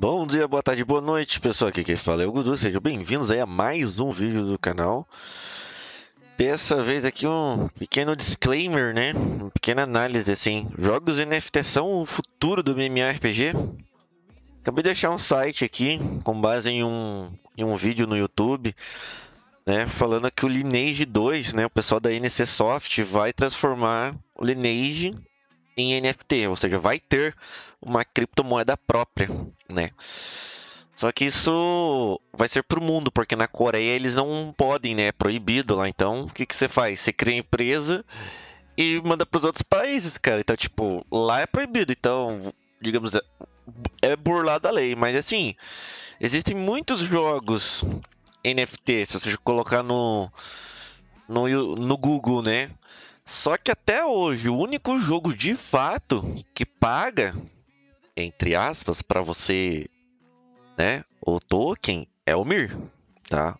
Bom dia, boa tarde, boa noite, pessoal. Aqui quem fala é o Gudu. Sejam bem-vindos aí a mais um vídeo do canal. Dessa vez aqui um pequeno disclaimer, né? Uma pequena análise, assim. Jogos NFT são o futuro do MMORPG? Acabei de deixar um site aqui, com base em um, em um vídeo no YouTube, né? Falando que o Lineage 2, né? O pessoal da NC Soft vai transformar o Lineage em NFT, ou seja, vai ter uma criptomoeda própria, né? Só que isso vai ser pro mundo, porque na Coreia eles não podem, né? É proibido lá. Então, o que, que você faz? Você cria empresa e manda pros outros países, cara. Então, tipo, lá é proibido. Então, digamos, é, é burlado a lei. Mas, assim, existem muitos jogos NFT. Se você colocar no, no, no Google, né? Só que até hoje, o único jogo de fato que paga, entre aspas, para você, né, o token é o Mir, tá?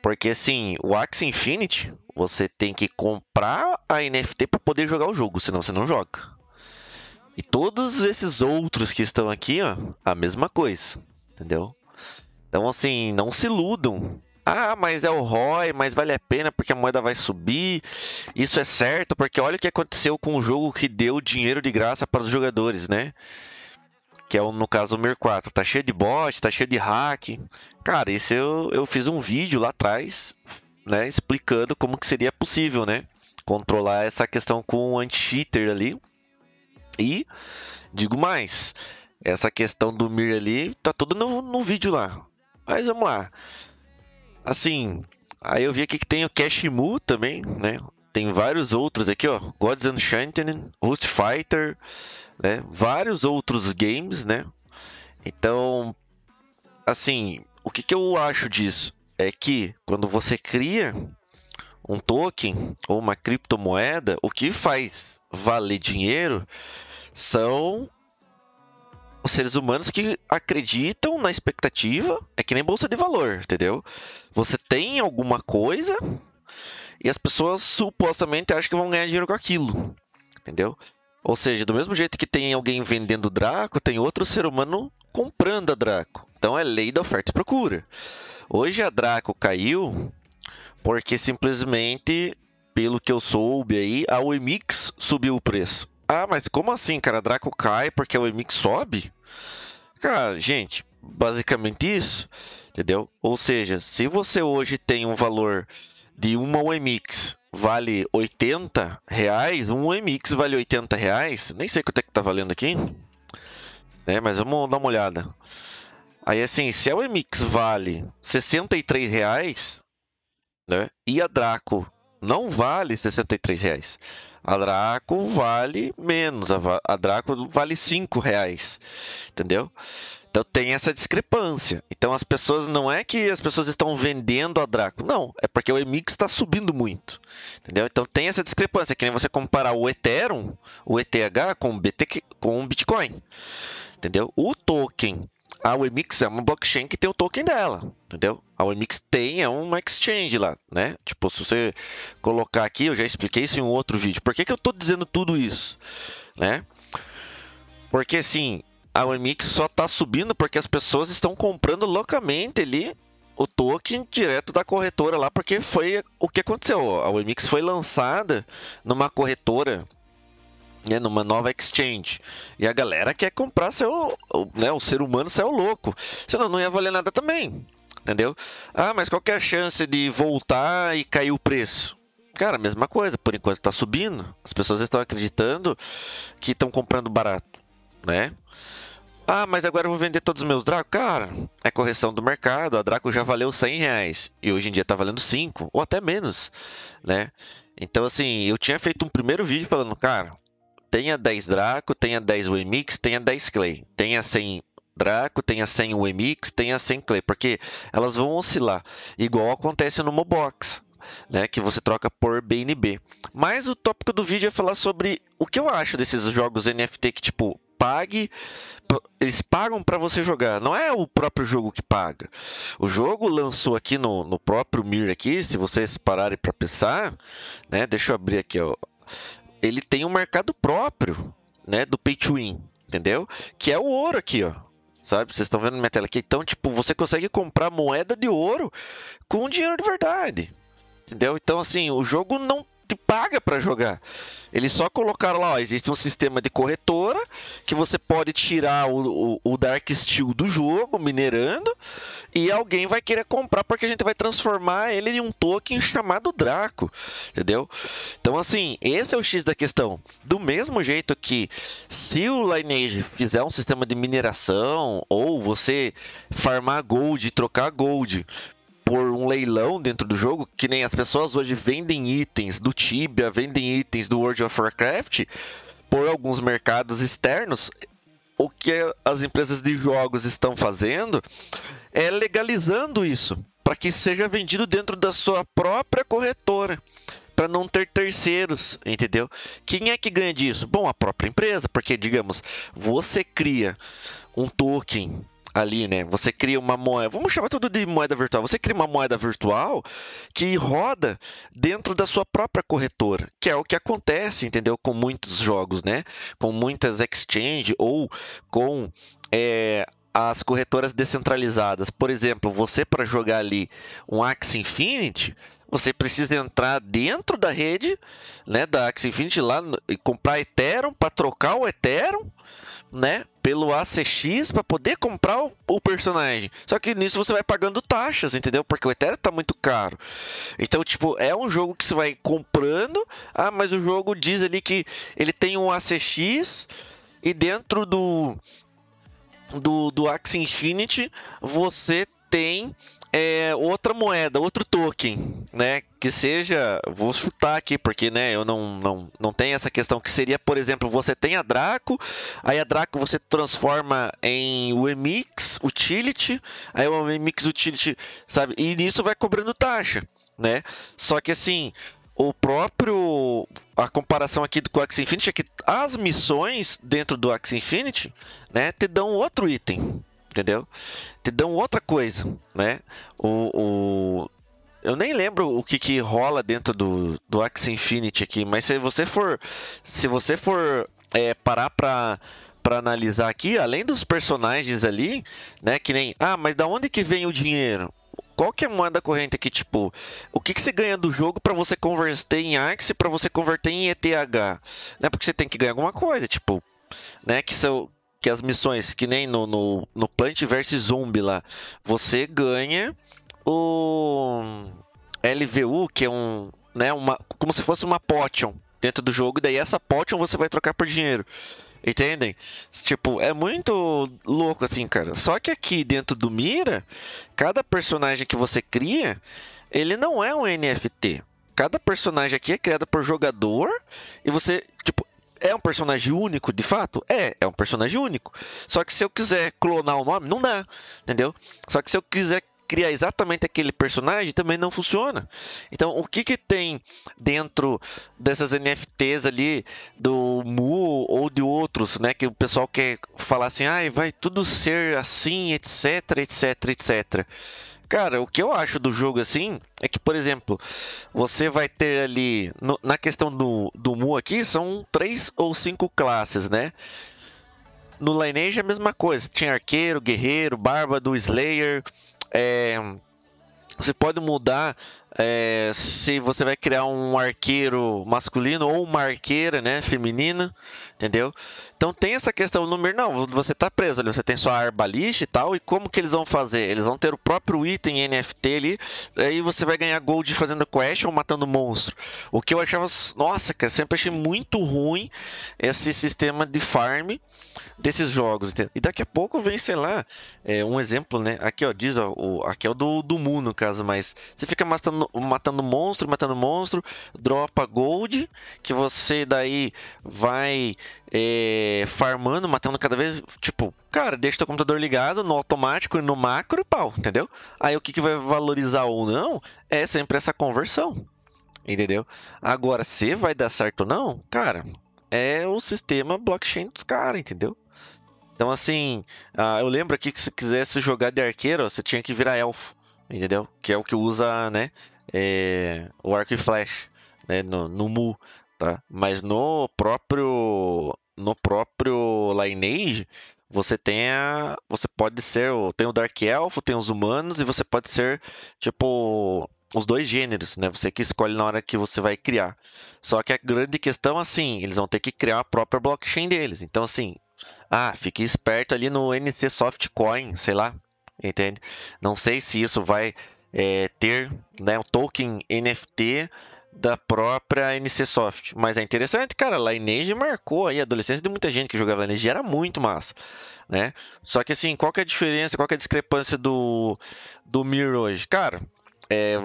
Porque assim, o Axie Infinity, você tem que comprar a NFT para poder jogar o jogo, senão você não joga. E todos esses outros que estão aqui, ó, a mesma coisa, entendeu? Então assim, não se iludam ah, mas é o ROI, mas vale a pena porque a moeda vai subir. Isso é certo, porque olha o que aconteceu com o jogo que deu dinheiro de graça para os jogadores, né? Que é, o, no caso, o Mir 4. Tá cheio de bot, tá cheio de hack. Cara, isso eu, eu fiz um vídeo lá atrás, né? Explicando como que seria possível, né? Controlar essa questão com o anti-cheater ali. E, digo mais, essa questão do Mir ali, tá tudo no, no vídeo lá. Mas vamos lá. Assim, aí eu vi aqui que tem o Cashmu também, né? Tem vários outros aqui, ó. Gods Enchanted, Host Fighter, né? Vários outros games, né? Então, assim, o que, que eu acho disso? É que quando você cria um token ou uma criptomoeda, o que faz valer dinheiro são os seres humanos que acreditam na expectativa, é que nem bolsa de valor, entendeu? Você tem alguma coisa e as pessoas supostamente acham que vão ganhar dinheiro com aquilo, entendeu? Ou seja, do mesmo jeito que tem alguém vendendo Draco, tem outro ser humano comprando a Draco. Então é lei da oferta e procura. Hoje a Draco caiu porque simplesmente, pelo que eu soube aí, a Wemix subiu o preço. Ah, mas como assim, cara? Draco cai porque o Emix sobe? Cara, gente, basicamente isso, entendeu? Ou seja, se você hoje tem um valor de uma OMX vale 80 reais, um OMX vale 80 reais, nem sei quanto é que tá valendo aqui, né? Mas vamos dar uma olhada. Aí assim, se a OMX vale 63 reais, né? E a Draco não vale 63 reais. A Draco vale menos, a, Draco vale 5 reais, entendeu? Então tem essa discrepância. Então as pessoas, não é que as pessoas estão vendendo a Draco, não, é porque o Emix está subindo muito, entendeu? Então tem essa discrepância, que nem você comparar o Ethereum, o ETH com o, BTC, com o Bitcoin, entendeu? O token a Wemix é uma blockchain que tem o token dela, entendeu? A Wemix tem, é uma exchange lá, né? Tipo, se você colocar aqui, eu já expliquei isso em um outro vídeo. Por que, que eu tô dizendo tudo isso, né? Porque, assim, a Wemix só tá subindo porque as pessoas estão comprando loucamente ali o token direto da corretora lá, porque foi o que aconteceu. A Wemix foi lançada numa corretora né, numa nova exchange. E a galera quer comprar seu, né, o ser humano seu é louco. Senão não ia valer nada também. Entendeu? Ah, mas qual é a chance de voltar e cair o preço? Cara, mesma coisa, por enquanto está subindo, as pessoas estão acreditando que estão comprando barato, né? Ah, mas agora eu vou vender todos os meus Draco? Cara, é correção do mercado. A Draco já valeu 100 reais e hoje em dia está valendo 5 ou até menos, né? Então, assim, eu tinha feito um primeiro vídeo falando, cara, tenha 10 Draco, tenha 10 Wemix, tenha 10 Clay. Tenha 100 Draco, tenha 100 Wemix, tenha 100 Clay. Porque elas vão oscilar. Igual acontece no Mobox. Né, que você troca por BNB. Mas o tópico do vídeo é falar sobre o que eu acho desses jogos NFT que, tipo, pague, eles pagam para você jogar. Não é o próprio jogo que paga. O jogo lançou aqui no, no próprio Mir aqui, se vocês pararem para pensar, né? Deixa eu abrir aqui, ó ele tem um mercado próprio, né, do pay to win, entendeu? Que é o ouro aqui, ó. Sabe? Vocês estão vendo minha tela aqui. Então, tipo, você consegue comprar moeda de ouro com dinheiro de verdade. Entendeu? Então, assim, o jogo não te paga para jogar. Eles só colocaram lá, ó, existe um sistema de corretora que você pode tirar o, o, o Dark Steel do jogo, minerando, e alguém vai querer comprar porque a gente vai transformar ele em um token chamado Draco, entendeu? Então, assim, esse é o X da questão. Do mesmo jeito que se o Lineage fizer um sistema de mineração, ou você farmar gold e trocar gold por um leilão dentro do jogo, que nem as pessoas hoje vendem itens do Tibia, vendem itens do World of Warcraft por alguns mercados externos. O que as empresas de jogos estão fazendo é legalizando isso para que seja vendido dentro da sua própria corretora para não ter terceiros, entendeu? Quem é que ganha disso? Bom, a própria empresa, porque digamos, você cria um token ali, né? Você cria uma moeda, vamos chamar tudo de moeda virtual. Você cria uma moeda virtual que roda dentro da sua própria corretora, que é o que acontece, entendeu? Com muitos jogos, né? Com muitas exchange ou com é, as corretoras descentralizadas. Por exemplo, você para jogar ali um Axie Infinity, você precisa entrar dentro da rede, né, da Axie Infinity lá e comprar Ethereum para trocar o Ethereum, né? pelo ACX para poder comprar o, o, personagem. Só que nisso você vai pagando taxas, entendeu? Porque o Ethereum tá muito caro. Então, tipo, é um jogo que você vai comprando. Ah, mas o jogo diz ali que ele tem um ACX e dentro do do, do Axie Infinity você tem é, outra moeda, outro token, né? Que seja, vou chutar aqui porque, né? Eu não, não, não tenho essa questão que seria, por exemplo, você tem a Draco, aí a Draco você transforma em o Mx Utility, aí o Mx Utility, sabe? E nisso vai cobrando taxa, né? Só que assim, o próprio a comparação aqui com o Axie Infinity é que as missões dentro do Axie Infinity, né, te dão outro item, entendeu? Te dão outra coisa, né? O, o... Eu nem lembro o que, que rola dentro do, do Axie Infinity aqui, mas se você for, se você for é, parar para para analisar aqui, além dos personagens ali, né, que nem, ah, mas da onde que vem o dinheiro? Qual que é a moeda corrente aqui, tipo, o que, que você ganha do jogo para você converter em Axie, para você converter em ETH, né? Porque você tem que ganhar alguma coisa, tipo, né, que são que as missões, que nem no, no, no Plant vs Zumbi lá, você ganha o LVU, que é um. Né, uma, como se fosse uma potion dentro do jogo, e daí essa potion você vai trocar por dinheiro. Entendem? Tipo, é muito louco assim, cara. Só que aqui dentro do Mira, cada personagem que você cria, ele não é um NFT. Cada personagem aqui é criado por jogador e você, tipo, é um personagem único, de fato? É, é um personagem único. Só que se eu quiser clonar o nome, não dá, entendeu? Só que se eu quiser criar exatamente aquele personagem também não funciona. Então, o que, que tem dentro dessas NFTs ali do Mu ou de outros, né? Que o pessoal quer falar assim, ai, ah, vai tudo ser assim, etc, etc, etc. Cara, o que eu acho do jogo assim é que, por exemplo, você vai ter ali. No, na questão do, do Mu aqui, são três ou cinco classes, né? No Lineage é a mesma coisa. Tinha arqueiro, guerreiro, bárbaro, slayer. É... Você pode mudar é... se você vai criar um arqueiro masculino ou uma arqueira né, feminina. Entendeu? Então tem essa questão do número. Não, você tá preso ali, você tem sua arbalist e tal. E como que eles vão fazer? Eles vão ter o próprio item NFT ali. Aí você vai ganhar gold fazendo quest ou matando monstro. O que eu achava. Nossa, cara, sempre achei muito ruim esse sistema de farm desses jogos. Entendeu? E daqui a pouco vem, sei lá, é, um exemplo, né? Aqui, ó, diz, ó, o, aqui é o do, do Mu, no caso, mas você fica matando, matando monstro, matando monstro, dropa gold, que você daí vai é, farmando, matando cada vez. Tipo, cara, deixa teu computador ligado no automático e no macro e pau, entendeu? Aí o que, que vai valorizar ou não é sempre essa conversão, entendeu? Agora, se vai dar certo ou não, cara, é o sistema blockchain dos caras, entendeu? Então, assim, uh, eu lembro aqui que se quisesse jogar de arqueiro, você tinha que virar elfo, entendeu? Que é o que usa, né? É, o arco e flecha, né? No, no Mu tá? Mas no próprio no próprio Lineage, você tem a, você pode ser, tem o Dark Elfo, tem os humanos e você pode ser tipo os dois gêneros, né? Você que escolhe na hora que você vai criar. Só que a grande questão assim, eles vão ter que criar a própria blockchain deles. Então assim, ah, fique esperto ali no NC Softcoin, sei lá, entende? Não sei se isso vai é, ter né, um token NFT da própria NC Soft. Mas é interessante, cara, Lineage marcou aí a adolescência de muita gente que jogava Lineage, era muito massa, né? Só que assim, qual que é a diferença, qual que é a discrepância do, do Mir hoje? Cara, é,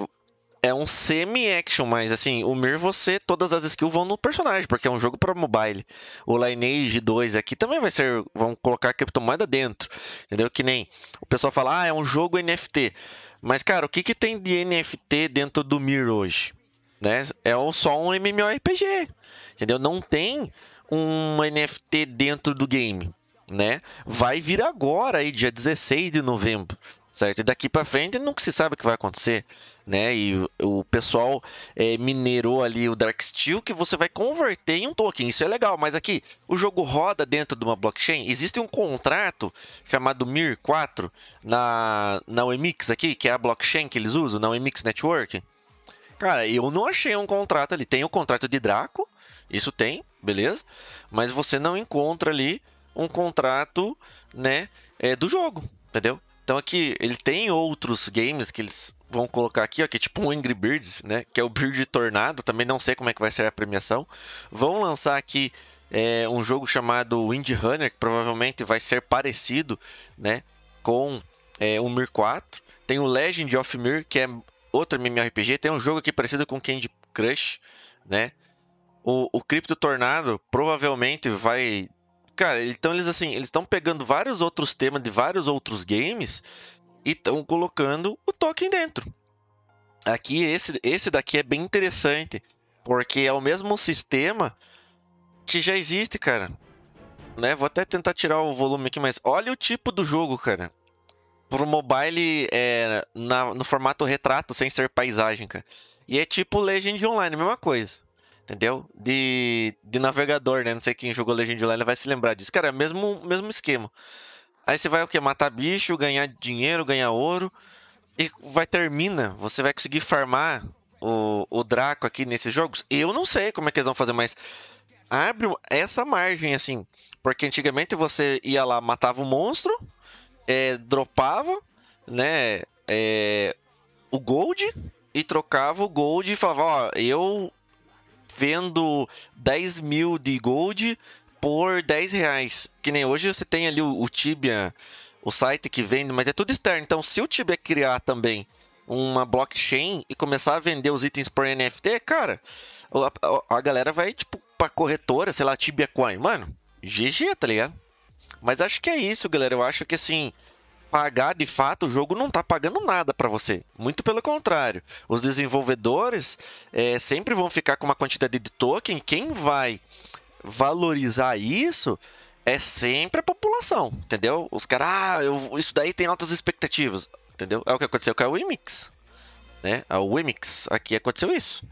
é um semi-action, mas assim, o Mir você, todas as skills vão no personagem, porque é um jogo para mobile. O Lineage 2 aqui também vai ser, vão colocar criptomoeda dentro, entendeu? Que nem o pessoal fala, ah, é um jogo NFT. Mas, cara, o que, que tem de NFT dentro do Mir hoje? né? É só um MMORPG, entendeu? Não tem um NFT dentro do game, né? Vai vir agora aí dia 16 de novembro, certo? E daqui para frente nunca se sabe o que vai acontecer, né? E o pessoal é, minerou ali o Darksteel que você vai converter em um token. Isso é legal, mas aqui o jogo roda dentro de uma blockchain. Existe um contrato chamado MIR4 na na Wemix aqui, que é a blockchain que eles usam, na Wemix Network Cara, eu não achei um contrato ali. Tem o contrato de Draco, isso tem, beleza? Mas você não encontra ali um contrato, né, é, do jogo, entendeu? Então aqui ele tem outros games que eles vão colocar aqui, ó, que é tipo um Angry Birds, né, que é o Bird Tornado, também não sei como é que vai ser a premiação. Vão lançar aqui é, um jogo chamado Wind Runner, que provavelmente vai ser parecido, né, com é, o Mir 4. Tem o Legend of Mir, que é outro MMORPG, tem um jogo aqui parecido com Candy Crush, né? O, o Crypto Tornado provavelmente vai. Cara, então eles assim, eles estão pegando vários outros temas de vários outros games e estão colocando o token dentro. Aqui, esse, esse daqui é bem interessante, porque é o mesmo sistema que já existe, cara. Né? Vou até tentar tirar o volume aqui, mas olha o tipo do jogo, cara pro mobile é, na, no formato retrato, sem ser paisagem, cara. E é tipo Legend Online, mesma coisa. Entendeu? De, de navegador, né? Não sei quem jogou Legend Online vai se lembrar disso. Cara, é mesmo, mesmo esquema. Aí você vai o que? Matar bicho, ganhar dinheiro, ganhar ouro. E vai termina. Você vai conseguir farmar o, o Draco aqui nesses jogos. Eu não sei como é que eles vão fazer, mas abre essa margem, assim. Porque antigamente você ia lá, matava o um monstro, é, dropava, né? É, o gold e trocava o gold e falava, ó, eu vendo 10 mil de gold por 10 reais. Que nem hoje você tem ali o, o Tibia, o site que vende, mas é tudo externo. Então, se o Tibia criar também uma blockchain e começar a vender os itens por NFT, cara, a, a, a galera vai, tipo, pra corretora, sei lá, Tibia Coin. Mano, GG, tá ligado? Mas acho que é isso, galera. Eu acho que assim, pagar de fato, o jogo não está pagando nada para você. Muito pelo contrário. Os desenvolvedores é, sempre vão ficar com uma quantidade de token. Quem vai valorizar isso é sempre a população, entendeu? Os caras, ah, eu, isso daí tem altas expectativas, entendeu? É o que aconteceu com a Wimix, né? A Wimix, aqui aconteceu isso.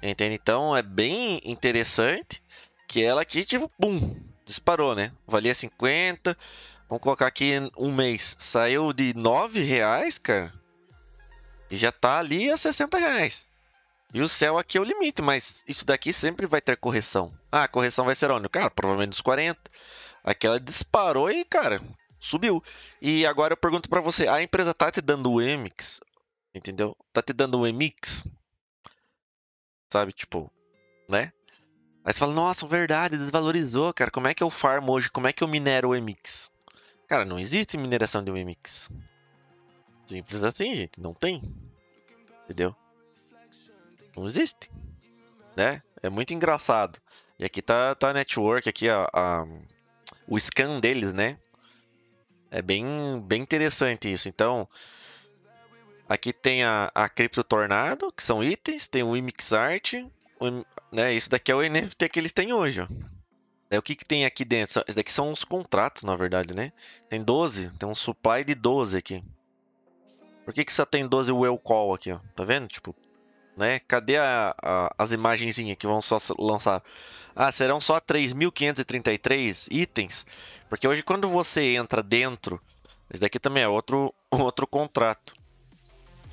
Entende? Então é bem interessante que ela aqui, tipo, pum, disparou, né? Valia 50. Vamos colocar aqui um mês. Saiu de 9 reais, cara. E já tá ali a 60 reais. E o céu aqui é o limite, mas isso daqui sempre vai ter correção. Ah, a correção vai ser onde? Cara, provavelmente dos 40. Aquela disparou e, cara, subiu. E agora eu pergunto para você, a empresa tá te dando o EMIX? Entendeu? Tá te dando o EMIX? Sabe, tipo, né? Aí você fala, nossa, verdade, desvalorizou, cara. Como é que eu farmo hoje? Como é que eu minero o Emix? Cara, não existe mineração de Emix. Simples assim, gente. Não tem. Entendeu? Não existe. Né? É muito engraçado. E aqui tá, tá a network, aqui a, a, o scan deles, né? É bem, bem interessante isso. Então, aqui tem a, a Crypto Tornado, que são itens. Tem o Imix Art, né? Isso daqui é o NFT que eles têm hoje, ó. É, o que, que tem aqui dentro? Isso daqui são os contratos, na verdade, né? Tem 12, tem um supply de 12 aqui. Por que, que só tem 12 well call aqui, ó? Tá vendo? Tipo, né? Cadê a, a, as imagenzinhas que vão só lançar? Ah, serão só 3.533 itens? Porque hoje quando você entra dentro... Esse daqui também é outro, outro contrato.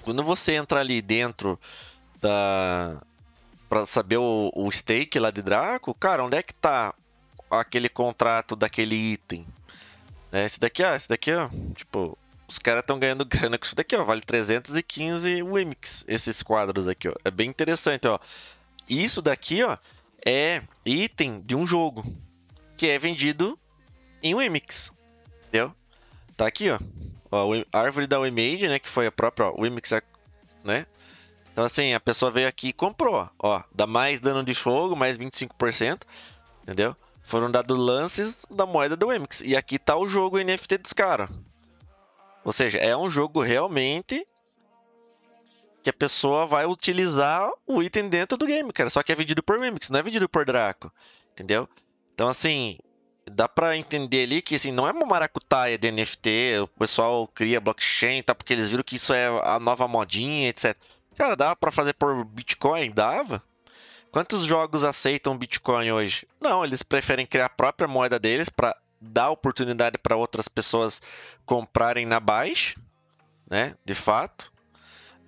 Quando você entra ali dentro da, para saber o, o stake lá de Draco, cara, onde é que tá aquele contrato daquele item? É, esse daqui, ó, esse daqui, ó, tipo, os caras estão ganhando grana com isso daqui, ó, vale 315 Wimix, esses quadros aqui, ó. É bem interessante, ó. Isso daqui, ó, é item de um jogo que é vendido em Wimix, entendeu? Tá aqui, ó. ó a árvore da Wimage, né, que foi a própria ó, Wimix, né? Então, assim, a pessoa veio aqui e comprou. Ó, dá mais dano de fogo, mais 25%. Entendeu? Foram dados lances da moeda do Emix. E aqui tá o jogo NFT dos caras. Ou seja, é um jogo realmente que a pessoa vai utilizar o item dentro do game, cara. Só que é vendido por Mimix, não é vendido por Draco. Entendeu? Então, assim, dá pra entender ali que assim, não é uma maracutaia de NFT, o pessoal cria blockchain, tá? Porque eles viram que isso é a nova modinha, etc. Cara, dava para fazer por Bitcoin? Dava. Quantos jogos aceitam Bitcoin hoje? Não, eles preferem criar a própria moeda deles para dar oportunidade para outras pessoas comprarem na baixa, né? De fato.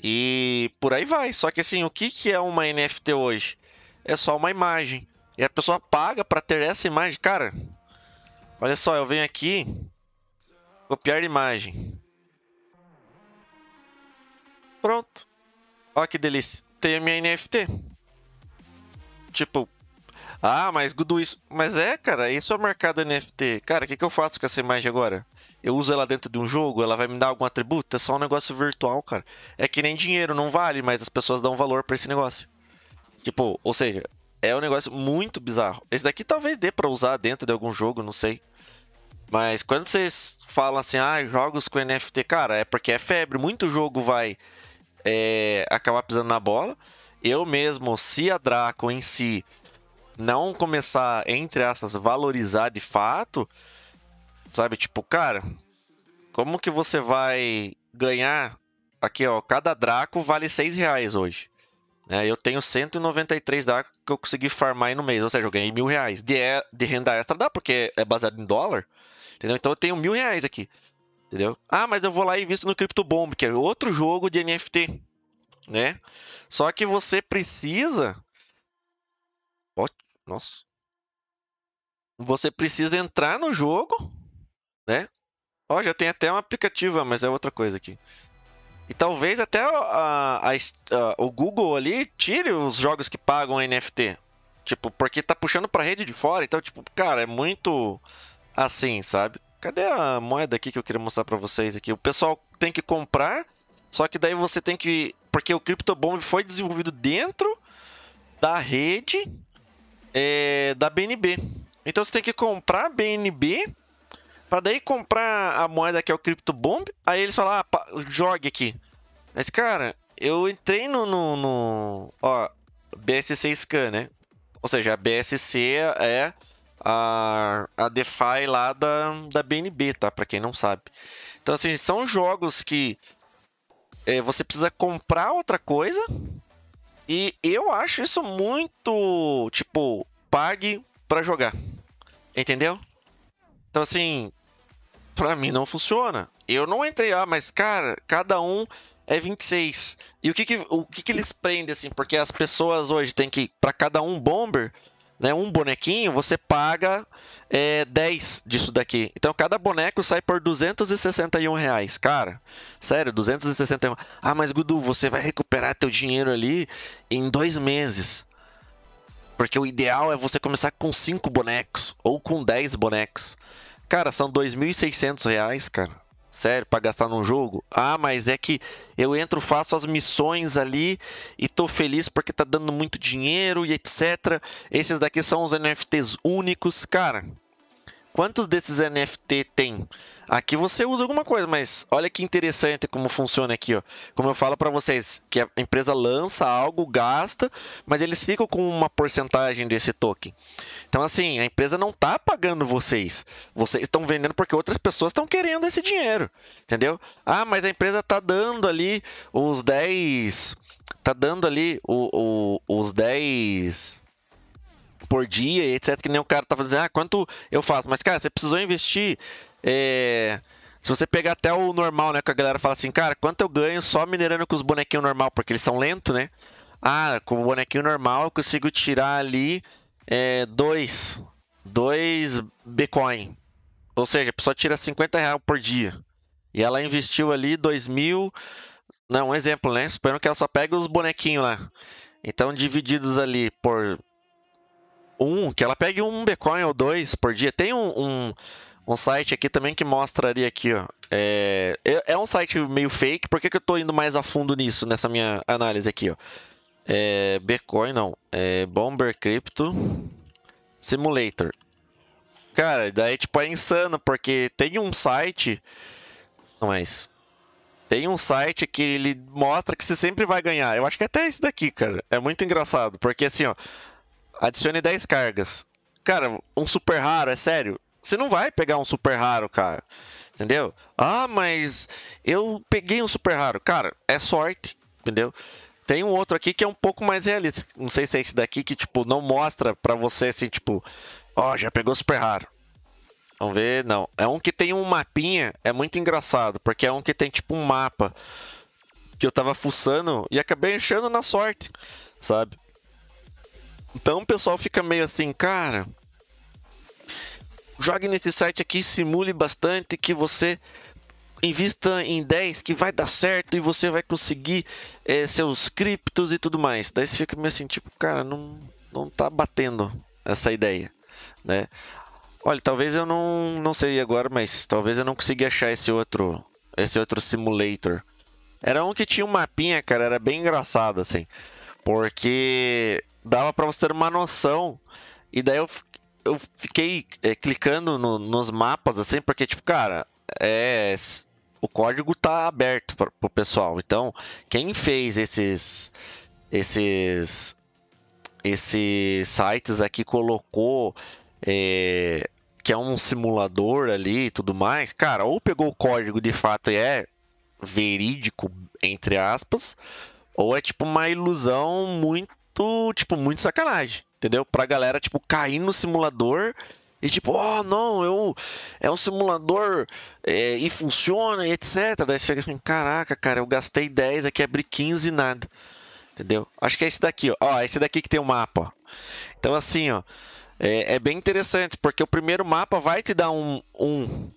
E por aí vai. Só que assim, o que que é uma NFT hoje? É só uma imagem. E a pessoa paga para ter essa imagem, cara. Olha só, eu venho aqui copiar imagem. Pronto. Olha que delícia. a minha NFT. Tipo, ah, mas tudo isso. Mas é, cara, isso é o mercado NFT. Cara, o que, que eu faço com essa imagem agora? Eu uso ela dentro de um jogo? Ela vai me dar algum atributo? É só um negócio virtual, cara. É que nem dinheiro, não vale, mas as pessoas dão valor para esse negócio. Tipo, ou seja, é um negócio muito bizarro. Esse daqui talvez dê para usar dentro de algum jogo, não sei. Mas quando vocês falam assim, ah, jogos com NFT, cara, é porque é febre. Muito jogo vai é, acabar pisando na bola. Eu mesmo, se a Draco em si não começar, entre essas valorizar de fato, sabe? Tipo, cara, como que você vai ganhar? Aqui, ó, cada Draco vale 6 reais hoje. É, eu tenho 193 Draco que eu consegui farmar aí no mês, ou seja, eu ganhei mil reais. De, é, de renda extra dá, porque é baseado em dólar. Entendeu? Então eu tenho mil reais aqui. Entendeu? Ah, mas eu vou lá e visto no Crypto Bomb, que é outro jogo de NFT, né? Só que você precisa. Nossa. Você precisa entrar no jogo, né? Ó, já tem até um aplicativo, mas é outra coisa aqui. E talvez até a, a, a, o Google ali tire os jogos que pagam NFT. Tipo, porque tá puxando pra rede de fora. Então, tipo, cara, é muito assim, sabe? cadê a moeda aqui que eu queria mostrar para vocês aqui? O pessoal tem que comprar, só que daí você tem que... Porque o CryptoBomb foi desenvolvido dentro da rede é, da BNB. Então você tem que comprar BNB para daí comprar a moeda que é o CryptoBomb. Aí eles falam, ah, jogue aqui. Mas, cara, eu entrei no, no, no... Ó, BSC Scan, né? Ou seja, a BSC é a, a DeFi lá da, da BNB, tá? Para quem não sabe. Então, assim, são jogos que é, você precisa comprar outra coisa. E eu acho isso muito, tipo, pague para jogar. Entendeu? Então, assim, para mim não funciona. Eu não entrei, ah, mas cara, cada um é 26. E o que que, o que, que eles prendem, assim? Porque as pessoas hoje têm que, para cada um bomber, né, um bonequinho, você paga é, 10 disso daqui. Então cada boneco sai por 261 reais. Cara, sério, 261. Ah, mas Gudu, você vai recuperar teu dinheiro ali em dois meses. Porque o ideal é você começar com 5 bonecos ou com 10 bonecos. Cara, são 2.600 reais, cara sério, para gastar num jogo. Ah, mas é que eu entro, faço as missões ali e tô feliz porque tá dando muito dinheiro e etc. Esses daqui são os NFTs únicos, cara. Quantos desses NFT tem? Aqui você usa alguma coisa, mas olha que interessante como funciona aqui, ó. Como eu falo para vocês, que a empresa lança algo, gasta, mas eles ficam com uma porcentagem desse token. Então assim, a empresa não tá pagando vocês. Vocês estão vendendo porque outras pessoas estão querendo esse dinheiro, entendeu? Ah, mas a empresa tá dando ali os 10 tá dando ali o, o, os 10 por dia, etc. Que nem o cara tá fazendo, assim, ah, quanto eu faço? Mas, cara, você precisou investir. É... Se você pegar até o normal, né? Que a galera fala assim, cara, quanto eu ganho só minerando com os bonequinhos normal, porque eles são lentos, né? Ah, com o bonequinho normal eu consigo tirar ali é, dois, dois Bitcoin. Ou seja, a pessoa tira 50 reais por dia. E ela investiu ali 2 mil. Não, um exemplo, né? Suponho que ela só pega os bonequinhos lá. Então, divididos ali por um, que ela pegue um Bitcoin ou dois por dia. Tem um, um, um site aqui também que mostraria aqui, ó. É, é, é um site meio fake, por que, que eu tô indo mais a fundo nisso, nessa minha análise aqui, ó? É, Bitcoin não, é Bomber Crypto Simulator. Cara, daí tipo é insano, porque tem um site. Não é isso. Tem um site que ele mostra que você sempre vai ganhar. Eu acho que é até esse daqui, cara. É muito engraçado, porque assim, ó. Adicione 10 cargas. Cara, um super raro, é sério. Você não vai pegar um super raro, cara. Entendeu? Ah, mas eu peguei um super raro. Cara, é sorte, entendeu? Tem um outro aqui que é um pouco mais realista. Não sei se é esse daqui que, tipo, não mostra pra você, assim, tipo... Ó, oh, já pegou super raro. Vamos ver, não. É um que tem um mapinha, é muito engraçado, porque é um que tem, tipo, um mapa. Que eu tava fuçando e acabei enchendo na sorte, sabe? Então o pessoal fica meio assim, cara. Jogue nesse site aqui, simule bastante que você invista em 10 que vai dar certo e você vai conseguir é, seus criptos e tudo mais. Daí você fica meio assim, tipo, cara, não, não tá batendo essa ideia, né? Olha, talvez eu não, não sei agora, mas talvez eu não consiga achar esse outro, esse outro simulator. Era um que tinha um mapinha, cara, era bem engraçado, assim. Porque dava para você ter uma noção. E daí eu, eu fiquei é, clicando no, nos mapas, assim, porque, tipo, cara, é, o código tá aberto pro pessoal. Então, quem fez esses esses esses sites aqui colocou é, que é um simulador ali e tudo mais, cara, ou pegou o código de fato e é verídico entre aspas, ou é tipo uma ilusão muito muito, tipo, muito sacanagem, entendeu? Pra galera, tipo, cair no simulador e tipo, oh, não, eu é um simulador é, e funciona, e etc. Daí você fica assim, caraca, cara, eu gastei 10, aqui abri 15 e nada. Entendeu? Acho que é esse daqui, ó. ó é esse daqui que tem o um mapa. Então, assim, ó. É, é, bem interessante, porque o primeiro mapa vai te dar um, um,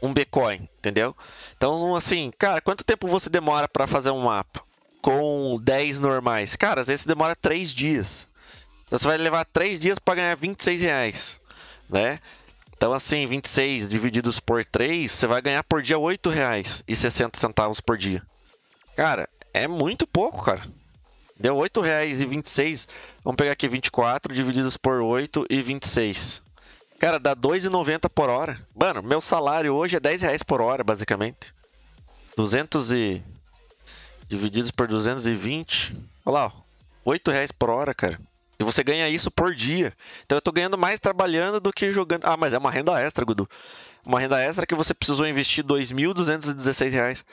um Bitcoin, entendeu? Então, assim, cara, quanto tempo você demora para fazer um mapa? com 10 normais. Cara, às vezes demora 3 dias. Então você vai levar 3 dias para ganhar 26 reais, né? Então assim, 26 divididos por 3, você vai ganhar por dia 8 reais e 60 centavos por dia. Cara, é muito pouco, cara. Deu 8 reais e 26, vamos pegar aqui 24 divididos por 8 e 26. Cara, dá 2,90 por hora. Mano, meu salário hoje é 10 reais por hora, basicamente. 200 e divididos por 220, olha lá, ó, 8 reais por hora, cara. E você ganha isso por dia. Então eu tô ganhando mais trabalhando do que jogando. Ah, mas é uma renda extra, Gudu. Uma renda extra que você precisou investir R$ reais.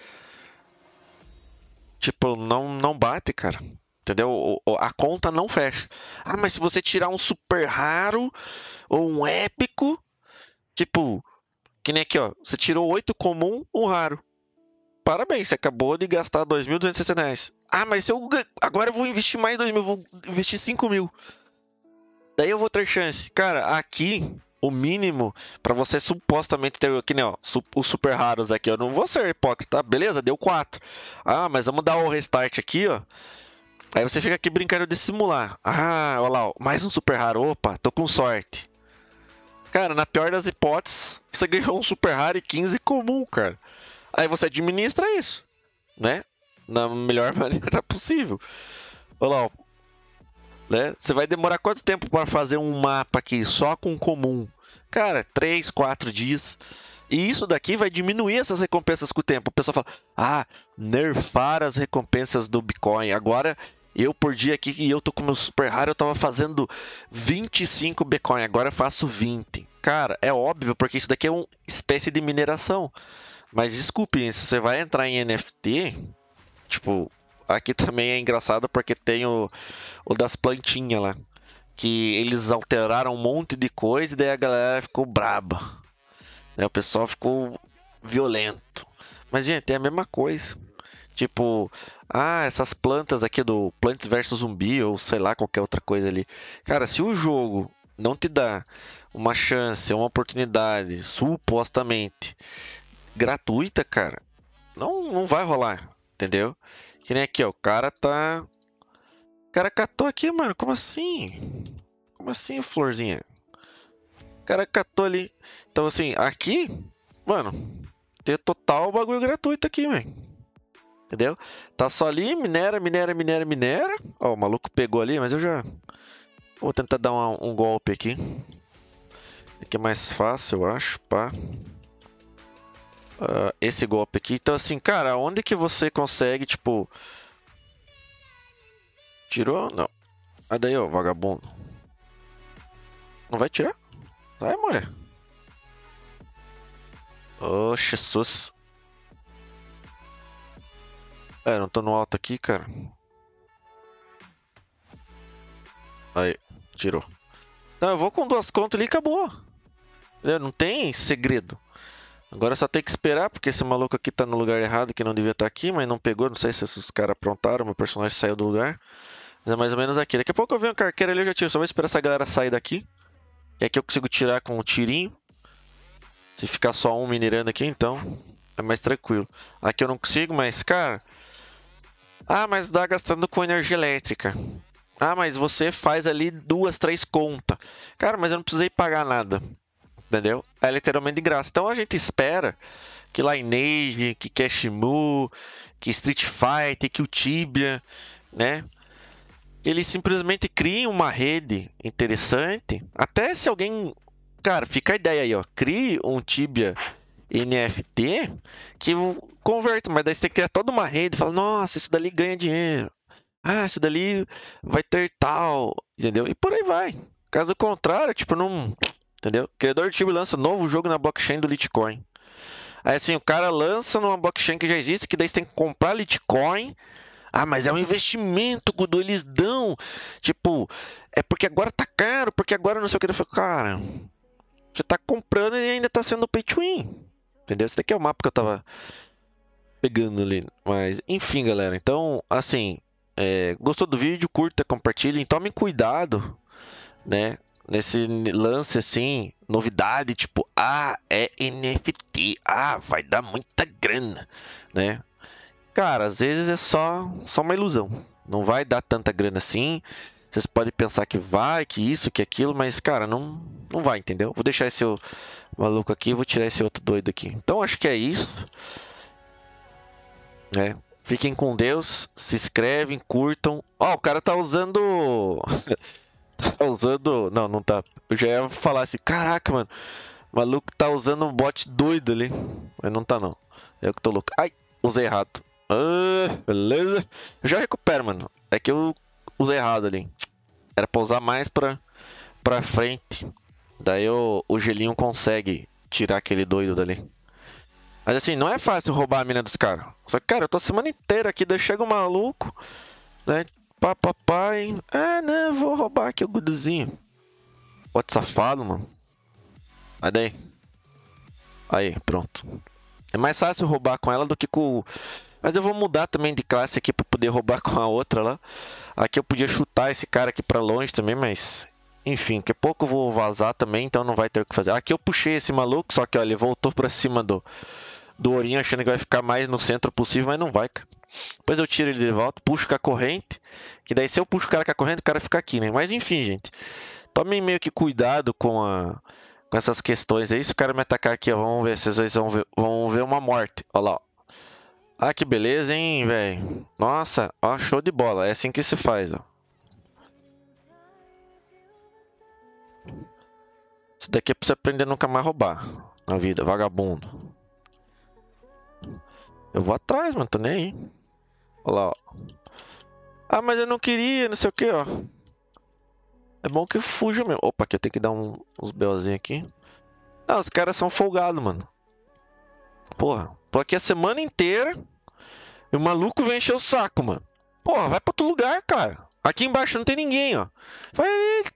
Tipo, não, não bate, cara. Entendeu? A conta não fecha. Ah, mas se você tirar um super raro ou um épico, tipo, que nem aqui, ó. Você tirou oito comum, um raro parabéns, você acabou de gastar 2.260 Ah, mas eu agora eu vou investir mais 2.000, mil, vou investir 5.000. mil. Daí eu vou ter chance. Cara, aqui, o mínimo para você supostamente ter, aqui, né? ó, os super raros aqui, eu não vou ser hipócrita, tá? beleza, deu 4. Ah, mas vamos dar o restart aqui, ó. Aí você fica aqui brincando de simular. Ah, olha lá, ó, mais um super raro, opa, tô com sorte. Cara, na pior das hipóteses, você ganhou um super raro e 15 comum, cara. Aí você administra isso, né? Na melhor maneira possível. Olha lá, ó. Né? Você vai demorar quanto tempo para fazer um mapa aqui só com comum? Cara, 3, 4 dias. E isso daqui vai diminuir essas recompensas com o tempo. O pessoal fala: "Ah, nerfar as recompensas do Bitcoin. Agora eu por dia aqui e eu tô com meu super raro, eu tava fazendo 25 Bitcoin, agora eu faço 20". Cara, é óbvio, porque isso daqui é uma espécie de mineração. Mas desculpe, se você vai entrar em NFT, tipo, aqui também é engraçado porque tem o, o das plantinhas lá. Que eles alteraram um monte de coisa e daí a galera ficou braba. Né? O pessoal ficou violento. Mas, gente, é a mesma coisa. Tipo, ah, essas plantas aqui do Plants vs Zumbi ou sei lá, qualquer outra coisa ali. Cara, se o jogo não te dá uma chance, uma oportunidade, supostamente, gratuita, cara, não, não vai rolar, entendeu? Que nem aqui, ó, o cara tá. O cara catou aqui, mano, como assim? Como assim, florzinha? O cara catou ali. Então, assim, aqui, mano, tem total bagulho gratuito aqui, velho. Entendeu? Tá só ali, minera, minera, minera, minera. Ó, o maluco pegou ali, mas eu já. Vou tentar dar uma, um golpe aqui. Aqui é, é mais fácil, eu acho, pá uh, esse golpe aqui. Então, assim, cara, onde que você consegue, tipo. Tirou? Não. Ah, daí, ó, vagabundo. Não vai tirar? Vai, mulher. Oh, Jesus. É, não tô no alto aqui, cara. Aí, tirou. Não, eu vou com duas contas ali e acabou. Não tem segredo. Agora só tem que esperar, porque esse maluco aqui tá no lugar errado, que não devia estar tá aqui, mas não pegou. Não sei se os caras aprontaram, meu personagem saiu do lugar. Mas é mais ou menos aqui. Daqui a pouco eu venho um carqueiro ali, eu já tiro. Só vou esperar essa galera sair daqui. É e aqui eu consigo tirar com um tirinho. Se ficar só um minerando aqui, então é mais tranquilo. Aqui eu não consigo, mas, cara... Ah, mas dá gastando com energia elétrica. Ah, mas você faz ali duas, três contas. Cara, mas eu não precisei pagar nada entendeu? É literalmente de graça. Então a gente espera que Lineage, que Cashmu, que Street Fighter, que o Tibia, né? Eles simplesmente criem uma rede interessante. Até se alguém. Cara, fica a ideia aí, ó. Crie um Tibia NFT que converte, mas daí você cria toda uma rede fala: nossa, isso dali ganha dinheiro. Ah, isso dali vai ter tal, entendeu? E por aí vai. Caso contrário, tipo, não, Entendeu? O criador de time lança novo jogo na blockchain do Litecoin. Aí assim, o cara lança numa blockchain que já existe, que daí você tem que comprar Litecoin. Ah, mas é um investimento, Gudu, eles dão. Tipo, é porque agora tá caro, porque agora não sei o que. Eu falei, cara, você tá comprando e ainda tá sendo pay to win. Entendeu? Esse daqui é o mapa que eu tava pegando ali. Mas, enfim, galera. Então, assim, é, gostou do vídeo, curta, compartilhe. Então, tome cuidado, né? nesse lance assim, novidade, tipo, ah, é NFT, ah, vai dar muita grana, né? Cara, às vezes é só, só uma ilusão. Não vai dar tanta grana assim. Vocês podem pensar que vai, que isso, que aquilo, mas, cara, não, não vai, entendeu? Vou deixar esse maluco aqui, vou tirar esse outro doido aqui. Então, acho que é isso. É, fiquem com Deus, se inscrevem, curtam. Ó, oh, o cara tá usando. tá usando. Não, não tá. Eu já ia falar assim: caraca, mano, o maluco tá usando um bot doido ali. Mas não tá, não. É eu que tô louco. Ai, usei errado. Ah, beleza. Eu já recupero, mano. É que eu usei errado ali. Era pra usar mais pra, pra frente. Daí o, o gelinho consegue tirar aquele doido dali. Mas assim, não é fácil roubar a mina dos caras. Só que, cara, eu tô a semana inteira aqui, daí chega um maluco, né? papapá, papai. Ah, não, vou roubar aqui o guduzinho. Pode safado, mano. Aí daí. Aí, pronto. É mais fácil roubar com ela do que com. Mas eu vou mudar também de classe aqui para poder roubar com a outra lá. Aqui eu podia chutar esse cara aqui para longe também, mas enfim, daqui a pouco eu vou vazar também, então não vai ter o que fazer. Aqui eu puxei esse maluco, só que olha, ele voltou para cima do do Ourinho achando que vai ficar mais no centro possível, mas não vai, cara. Depois eu tiro ele de volta, puxo com a corrente. Que daí se eu puxo o cara com a corrente, o cara fica aqui, né? Mas enfim, gente. Tomem meio que cuidado com, a, com essas questões aí. Se o cara me atacar aqui, ó, vamos ver. Vocês vão ver, vão ver uma morte. Olha lá, ó. Ah, que beleza, hein, velho. Nossa, ó, show de bola. É assim que se faz, ó. Isso daqui é pra você aprender a nunca mais roubar na vida, vagabundo. Eu vou atrás, mano, tô nem aí. Olha lá, ó. Ah, mas eu não queria, não sei o que, ó. É bom que fuja mesmo. Opa, aqui eu tenho que dar um, uns belzinhos aqui. Ah, os caras são folgados, mano. Porra, tô aqui a semana inteira e o maluco vem encher o saco, mano. Porra, vai pra outro lugar, cara. Aqui embaixo não tem ninguém, ó. Vai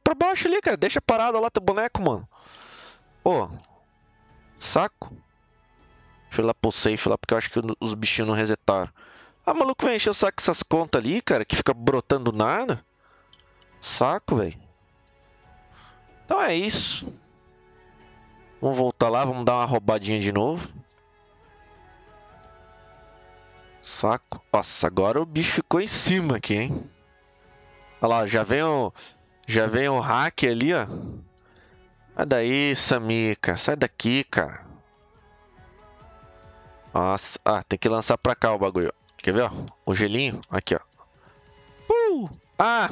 pra baixo ali, cara. Deixa parado lá teu boneco, mano. Ô, saco. Deixa eu ir lá pro safe lá, porque eu acho que os bichinhos não resetaram. Ah, maluco vai encher o saco essas contas ali, cara, que fica brotando nada. Saco, velho. Então é isso. Vamos voltar lá, vamos dar uma roubadinha de novo. Saco. Nossa, agora o bicho ficou em cima aqui, hein? Olha lá, já vem o... Já vem o hack ali, ó. Sai daí, Samica. Sai daqui, cara. Nossa. Ah, tem que lançar pra cá o bagulho. Quer ver, ó? O gelinho. Aqui, ó. Uh! Ah!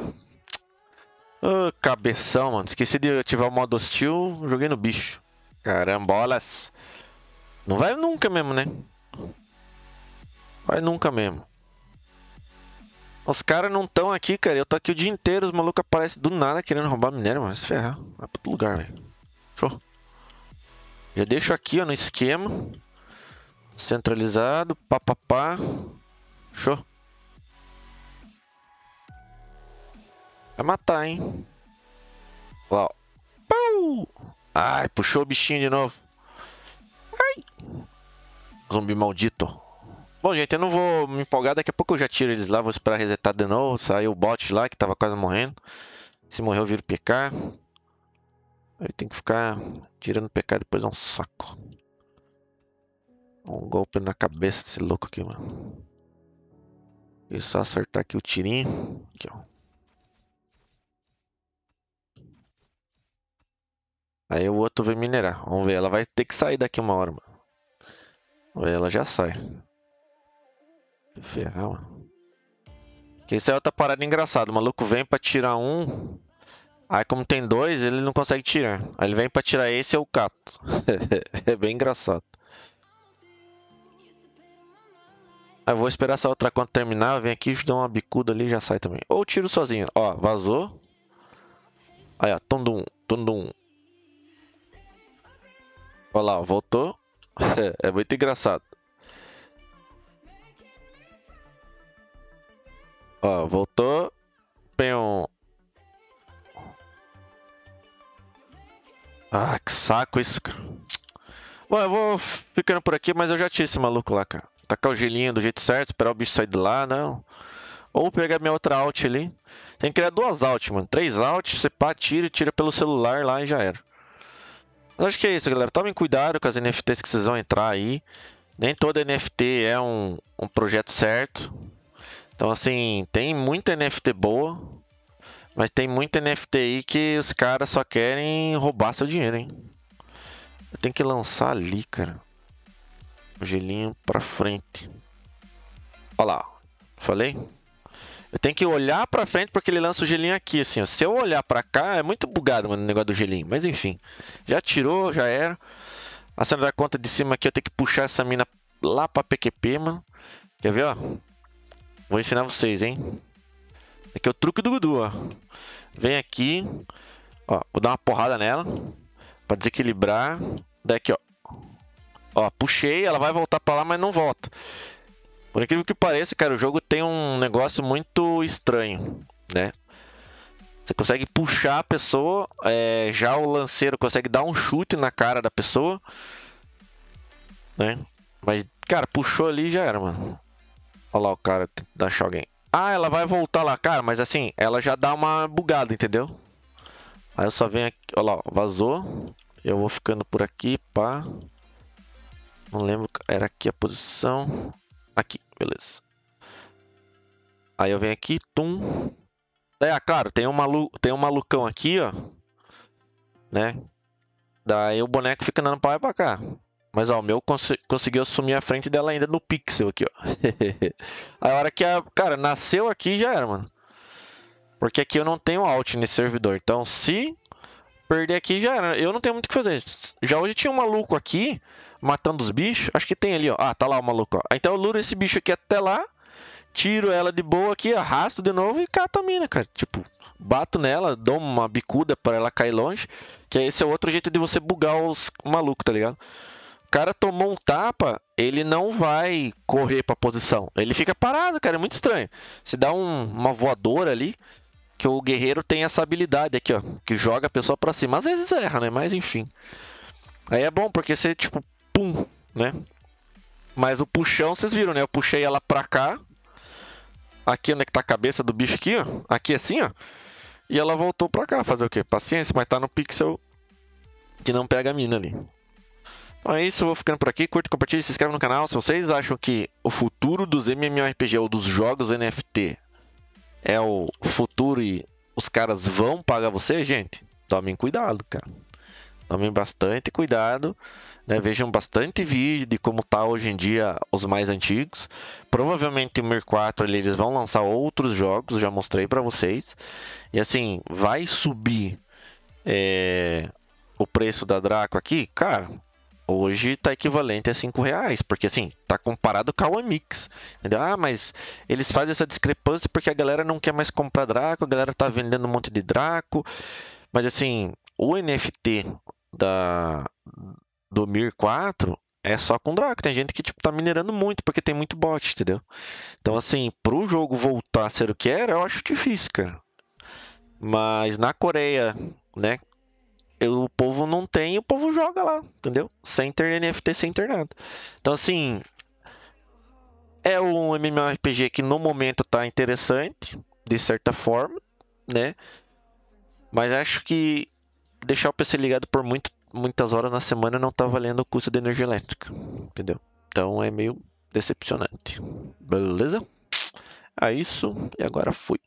Oh, cabeção, mano. Esqueci de ativar o modo hostil. Joguei no bicho. Carambolas. Não vai nunca mesmo, né? Vai nunca mesmo. Os caras não estão aqui, cara. Eu tô aqui o dia inteiro. Os malucos aparecem do nada querendo roubar minério, mas ferrar. Vai pro outro lugar, velho. Show. Já deixo aqui, ó, no esquema. Centralizado. Papapá. Pá, pá. Show, Vai matar, hein? Lá, ó. Pau! Ai, puxou o bichinho de novo. Ai! Zumbi maldito. Bom, gente, eu não vou me empolgar. Daqui a pouco eu já tiro eles lá. Vou esperar resetar de novo. Saiu o bot lá, que tava quase morrendo. Se morreu, eu viro PK. Aí tem que ficar tirando PK depois é um saco. Um golpe na cabeça desse louco aqui, mano eu só acertar aqui o tirinho. Aqui, ó. Aí o outro vem minerar. Vamos ver, ela vai ter que sair daqui uma hora, mano. ela já sai. Ferrar, mano. Que isso é outra parada engraçada. O maluco vem pra tirar um. Aí como tem dois, ele não consegue tirar. Aí ele vem pra tirar esse e eu cato. é bem engraçado. Aí eu vou esperar essa outra conta terminar, vem aqui, dou uma bicuda ali e já sai também. Ou tiro sozinho. Ó, vazou. Aí, ó, tundum, tundum. Olha lá, voltou. é muito engraçado. Ó, voltou. um. Ah, que saco isso, Bom, eu vou ficando por aqui, mas eu já tinha esse maluco lá, cara. Tacar o gelinho do jeito certo, esperar o bicho sair de lá, não. Ou pegar minha outra alt ali. Tem que criar duas alt, mano. Três alt, você pá, tira, tira pelo celular lá e já era. Mas acho que é isso, galera. Tomem cuidado com as NFTs que vocês vão entrar aí. Nem toda NFT é um, um projeto certo. Então, assim, tem muita NFT boa, mas tem muita NFT aí que os caras só querem roubar seu dinheiro, hein? Eu tenho que lançar ali, cara. Gelinho para frente. Olha lá, falei? Eu tenho que olhar para frente porque ele lança o gelinho aqui, assim. Ó. Se eu olhar para cá, é muito bugado mano, o negócio do gelinho. Mas enfim, já tirou, já era. A cena da conta de cima aqui, eu tenho que puxar essa mina lá para PQP, mano. Quer ver, ó? Vou ensinar vocês, hein? Aqui é o truque do Gudu, ó. Vem aqui, ó, vou dar uma porrada nela para desequilibrar. Daqui, ó, Ó, puxei, ela vai voltar para lá, mas não volta. Por aquilo que pareça, cara, o jogo tem um negócio muito estranho, né? Você consegue puxar a pessoa, é, já o lanceiro consegue dar um chute na cara da pessoa, né? Mas, cara, puxou ali já era, mano. Olha lá o cara tentando alguém. Ah, ela vai voltar lá, cara, mas assim, ela já dá uma bugada, entendeu? Aí eu só venho aqui, olha lá, vazou. Eu vou ficando por aqui, pá. Pra... Não lembro, era aqui a posição. Aqui, beleza. Aí eu venho aqui, tum. É, ah, claro, tem um, malu... tem um malucão aqui, ó. Né? Daí o boneco fica andando pra lá e pra cá. Mas ó, o meu cons conseguiu assumir a frente dela ainda no pixel aqui, ó. a hora que a. Cara, nasceu aqui já era, mano. Porque aqui eu não tenho alt nesse servidor. Então se perder aqui já era. Eu não tenho muito o que fazer. Já hoje tinha um maluco aqui matando os bichos. Acho que tem ali, ó. Ah, tá lá o maluco, ó. Ah, então eu luro esse bicho aqui até lá, tiro ela de boa aqui, arrasto de novo e cato a mina, cara. Tipo, bato nela, dou uma bicuda para ela cair longe. Que esse é outro jeito de você bugar os malucos, tá ligado? O cara tomou um tapa, ele não vai correr pra posição. Ele fica parado, cara. É muito estranho. Se dá um, uma voadora ali, que o guerreiro tem essa habilidade aqui, ó. Que joga a pessoa pra cima. Às vezes erra, né? Mas enfim. Aí é bom, porque você, tipo, pum, né? Mas o puxão, vocês viram, né? Eu puxei ela pra cá. Aqui onde é que tá a cabeça do bicho aqui, ó. Aqui assim, ó. E ela voltou pra cá. Fazer o quê? Paciência, mas tá no pixel que não pega a mina ali. Então é isso, vou ficando por aqui. Curta, compartilha, se inscreve no canal. Se vocês acham que o futuro dos MMORPG ou dos jogos NFT é o futuro e os caras vão pagar você, gente, tomem cuidado, cara. Tomem bastante cuidado, né? vejam bastante vídeo de como tá hoje em dia os mais antigos. Provavelmente o Mir 4 eles vão lançar outros jogos, já mostrei para vocês. E assim, vai subir é, o preço da Draco aqui? Cara, hoje tá equivalente a 5 reais, porque assim, tá comparado com a One Mix, entendeu? Ah, mas eles fazem essa discrepância porque a galera não quer mais comprar Draco, a galera tá vendendo um monte de Draco, mas assim, o NFT da, do Mir 4 é só com Draco. Tem gente que tipo, tá minerando muito porque tem muito bot, entendeu? Então, assim, pro jogo voltar a ser o que era, eu acho difícil, cara. Mas na Coreia, né? Eu, o povo não tem, o povo joga lá, entendeu? Sem ter NFT, sem ter nada. Então, assim, é um MMORPG que no momento tá interessante, de certa forma, né? Mas acho que deixar o PC ligado por muito, muitas horas na semana não está valendo o custo de energia elétrica, entendeu? Então é meio decepcionante. Beleza? É isso e agora fui.